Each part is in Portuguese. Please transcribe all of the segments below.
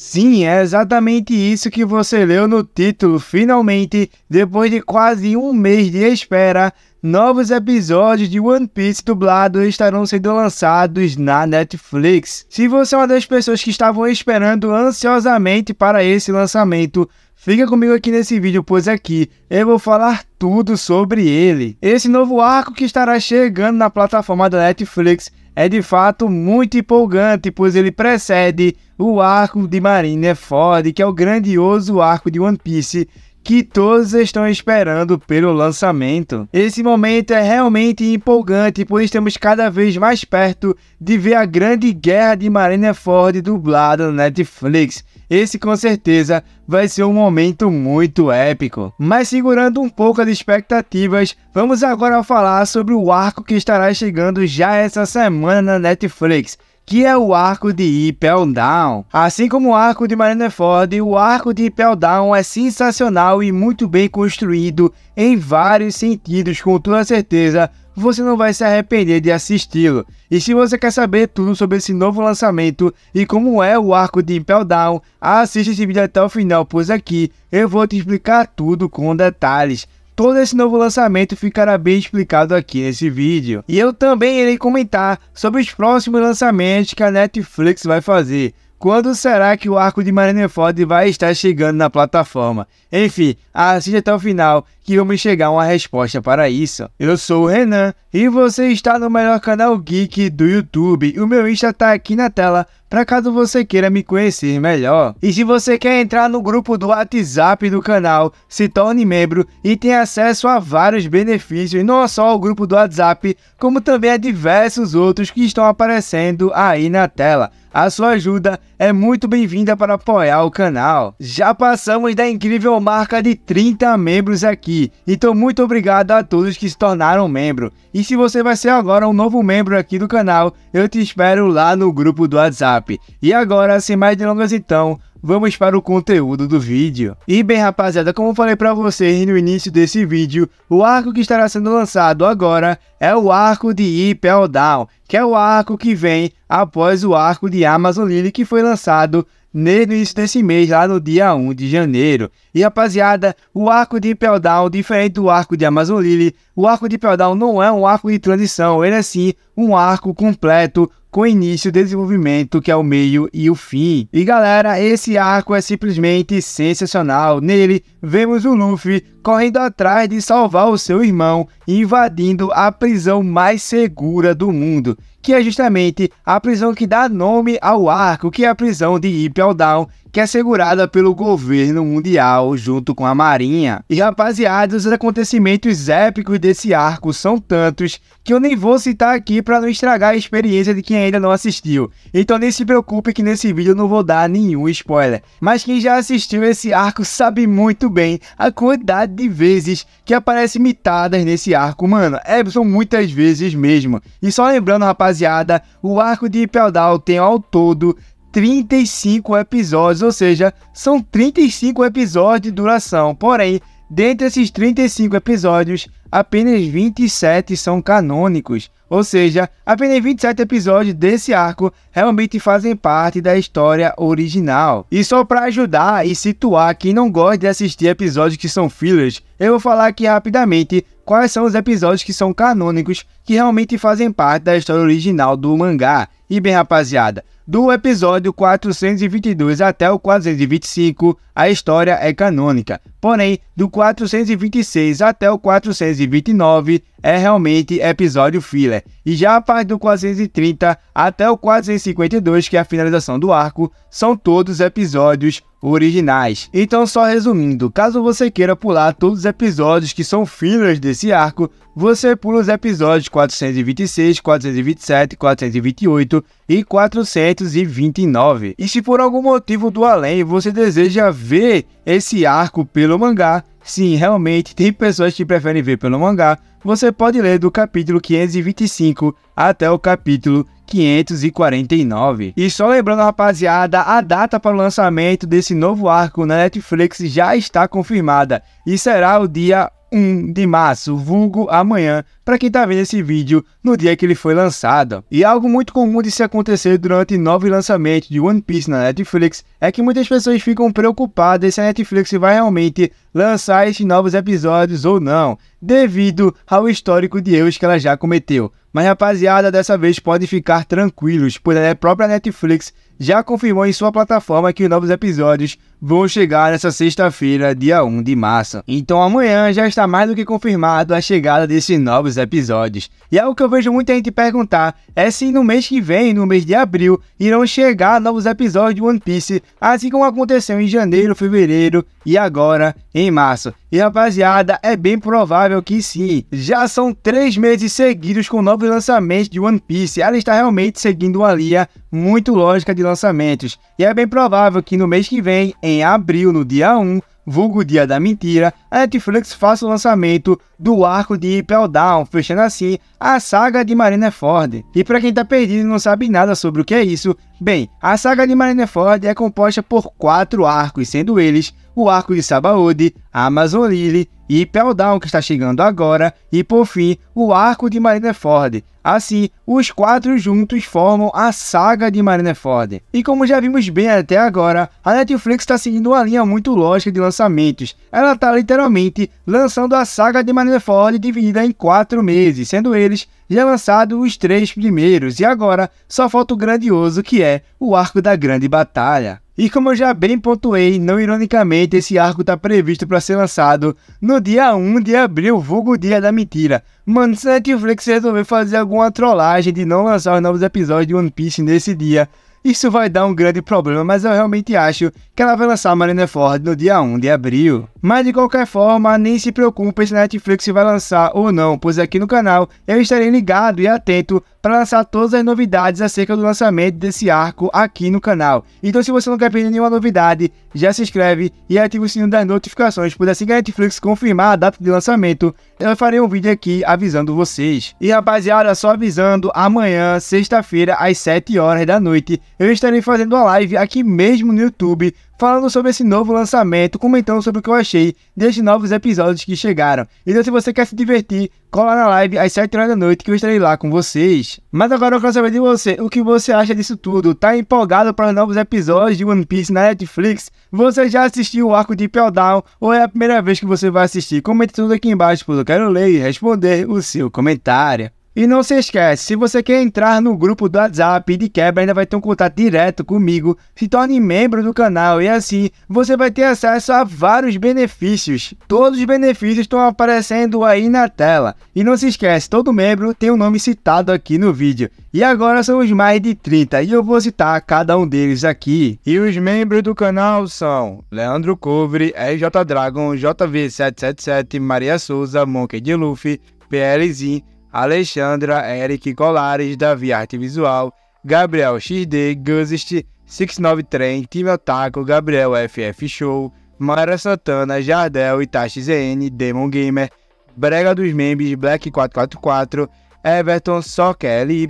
Sim, é exatamente isso que você leu no título. Finalmente, depois de quase um mês de espera, novos episódios de One Piece dublado estarão sendo lançados na Netflix. Se você é uma das pessoas que estavam esperando ansiosamente para esse lançamento, Fica comigo aqui nesse vídeo, pois aqui eu vou falar tudo sobre ele. Esse novo arco que estará chegando na plataforma da Netflix é de fato muito empolgante, pois ele precede o arco de Marineford, é que é o grandioso arco de One Piece que todos estão esperando pelo lançamento. Esse momento é realmente empolgante, pois estamos cada vez mais perto de ver a grande guerra de Marineford é dublada no Netflix. Esse com certeza vai ser um momento muito épico. Mas segurando um pouco as expectativas, vamos agora falar sobre o arco que estará chegando já essa semana na Netflix que é o arco de Impel Down. Assim como o arco de Marineford, o arco de Impel Down é sensacional e muito bem construído em vários sentidos, com toda certeza você não vai se arrepender de assisti-lo. E se você quer saber tudo sobre esse novo lançamento e como é o arco de Impel Down, assista esse vídeo até o final, pois aqui eu vou te explicar tudo com detalhes todo esse novo lançamento ficará bem explicado aqui nesse vídeo. E eu também irei comentar sobre os próximos lançamentos que a Netflix vai fazer, quando será que o arco de Marineford vai estar chegando na plataforma? Enfim, assista até o final que vamos chegar a uma resposta para isso. Eu sou o Renan e você está no melhor canal geek do YouTube. O meu Insta está aqui na tela para caso você queira me conhecer melhor. E se você quer entrar no grupo do WhatsApp do canal, se torne membro e tenha acesso a vários benefícios, não só ao grupo do WhatsApp, como também a diversos outros que estão aparecendo aí na tela. A sua ajuda é muito bem-vinda para apoiar o canal. Já passamos da incrível marca de 30 membros aqui, então muito obrigado a todos que se tornaram membro. E se você vai ser agora um novo membro aqui do canal, eu te espero lá no grupo do WhatsApp. E agora, sem mais delongas então, vamos para o conteúdo do vídeo. E bem rapaziada, como falei para vocês no início desse vídeo, o arco que estará sendo lançado agora é o arco de Ipel Down, que é o arco que vem após o arco de Amazon Lily que foi lançado no início desse mês, lá no dia 1 de janeiro. E rapaziada, o arco de Impel Down, diferente do arco de Amazon Lily, o arco de Impel Down não é um arco de transição, ele é sim um arco completo com o início, desenvolvimento, que é o meio e o fim. E galera, esse arco é simplesmente sensacional. Nele, vemos o Luffy correndo atrás de salvar o seu irmão e invadindo a prisão mais segura do mundo, que é justamente a prisão que dá nome ao arco, que é a prisão de Impel Down, que é segurada pelo governo mundial junto com a marinha. E rapaziada, os acontecimentos épicos desse arco são tantos que eu nem vou citar aqui para não estragar a experiência de quem ainda não assistiu. Então nem se preocupe que nesse vídeo eu não vou dar nenhum spoiler. Mas quem já assistiu esse arco sabe muito bem a quantidade quantidade de vezes que aparecem mitadas nesse arco, mano. É, são muitas vezes mesmo. E só lembrando, rapaziada, o arco de Ipeldown tem ao todo 35 episódios, ou seja, são 35 episódios de duração. Porém, dentre esses 35 episódios, apenas 27 são canônicos. Ou seja, apenas 27 episódios desse arco realmente fazem parte da história original. E só para ajudar e situar quem não gosta de assistir episódios que são fillers, eu vou falar aqui rapidamente quais são os episódios que são canônicos que realmente fazem parte da história original do mangá. E bem, rapaziada, do episódio 422 até o 425, a história é canônica. Porém, do 426 até o 429, é realmente episódio filler. E já a parte do 430 até o 452, que é a finalização do arco, são todos episódios originais. Então, só resumindo, caso você queira pular todos os episódios que são fillers desse arco, você pula os episódios 426, 427, 428 e 429. E se por algum motivo do além você deseja ver esse arco pelo mangá, Sim, realmente tem pessoas que preferem ver pelo mangá. Você pode ler do capítulo 525 até o capítulo 549. E só lembrando, rapaziada, a data para o lançamento desse novo arco na Netflix já está confirmada e será o dia 1 de março, vulgo amanhã, para quem está vendo esse vídeo no dia que ele foi lançado. E é algo muito comum de se acontecer durante novos lançamentos de One Piece na Netflix é que muitas pessoas ficam preocupadas se a Netflix vai realmente lançar esses novos episódios ou não, devido ao histórico de erros que ela já cometeu. Mas rapaziada, dessa vez pode ficar tranquilos, pois a própria Netflix já confirmou em sua plataforma que os novos episódios vão chegar nessa sexta-feira, dia 1 de março. Então amanhã já está mais do que confirmado a chegada desses novos episódios. E algo que eu vejo muita gente perguntar é se no mês que vem, no mês de abril, irão chegar novos episódios de One Piece, assim como aconteceu em janeiro, fevereiro e agora em março. E rapaziada, é bem provável que sim. Já são três meses seguidos com novos lançamentos de One Piece. Ela está realmente seguindo uma linha muito lógica de lançamentos. E é bem provável que no mês que vem, em abril, no dia 1, vulgo dia da mentira, a Netflix faça o lançamento do arco de Impel Down, fechando assim a saga de Marineford. E para quem tá perdido e não sabe nada sobre o que é isso, bem, a saga de Marineford é composta por quatro arcos, sendo eles o arco de Sabaody, Amazon Lily e Impel Down que está chegando agora, e por fim o arco de Marineford. Assim, os quatro juntos formam a saga de Marineford. E como já vimos bem até agora, a Netflix está seguindo uma linha muito lógica de lançamentos. Ela está literalmente literalmente, lançando a saga de Manifold dividida em quatro meses, sendo eles já lançados os três primeiros, e agora só falta o grandioso que é o Arco da Grande Batalha. E como eu já bem pontuei, não ironicamente, esse arco está previsto para ser lançado no dia 1 de abril, vulgo dia da mentira. Mano, se a Netflix resolver fazer alguma trollagem de não lançar os novos episódios de One Piece nesse dia, isso vai dar um grande problema, mas eu realmente acho que ela vai lançar Marina Ford no dia 1 de abril. Mas de qualquer forma, nem se preocupe se a Netflix vai lançar ou não, pois aqui no canal eu estarei ligado e atento para lançar todas as novidades acerca do lançamento desse arco aqui no canal. Então se você não quer perder nenhuma novidade, já se inscreve e ativa o sininho das notificações, pois assim que a Netflix confirmar a data de lançamento, eu farei um vídeo aqui avisando vocês. E rapaziada, só avisando, amanhã, sexta-feira, às 7 horas da noite, eu estarei fazendo uma live aqui mesmo no YouTube, falando sobre esse novo lançamento, comentando sobre o que eu achei desses novos episódios que chegaram. Então, se você quer se divertir, cola na live às 7 horas da noite que eu estarei lá com vocês. Mas agora eu quero saber de você, o que você acha disso tudo? Tá empolgado para os novos episódios de One Piece na Netflix? Você já assistiu o arco de Pell Down ou é a primeira vez que você vai assistir? Comente tudo aqui embaixo, pois eu quero ler e responder o seu comentário. E não se esquece, se você quer entrar no grupo do WhatsApp de quebra, ainda vai ter um contato direto comigo, se torne membro do canal e assim você vai ter acesso a vários benefícios. Todos os benefícios estão aparecendo aí na tela. E não se esquece, todo membro tem o um nome citado aqui no vídeo. E agora são os mais de 30 e eu vou citar cada um deles aqui. E os membros do canal são Leandro Cobre, RJ Dragon, JV777, Maria Souza, Monkey de Luffy, PLZ, Alexandra, Eric Colares, Davi Arte Visual, Gabriel XD, Guzist, 69 Trem, Time Otaku, Gabriel FF Show, Mara Santana, Jardel, Itachi ZN, Demon Gamer, Brega dos Membros, Black 444, Everton, Soca LY,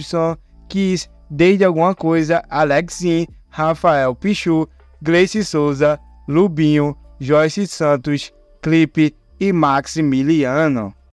Kiss, Desde Alguma Coisa, Alexin, Rafael Pichu, Gleice Souza, Lubinho, Joyce Santos, Clipe e Maximiliano.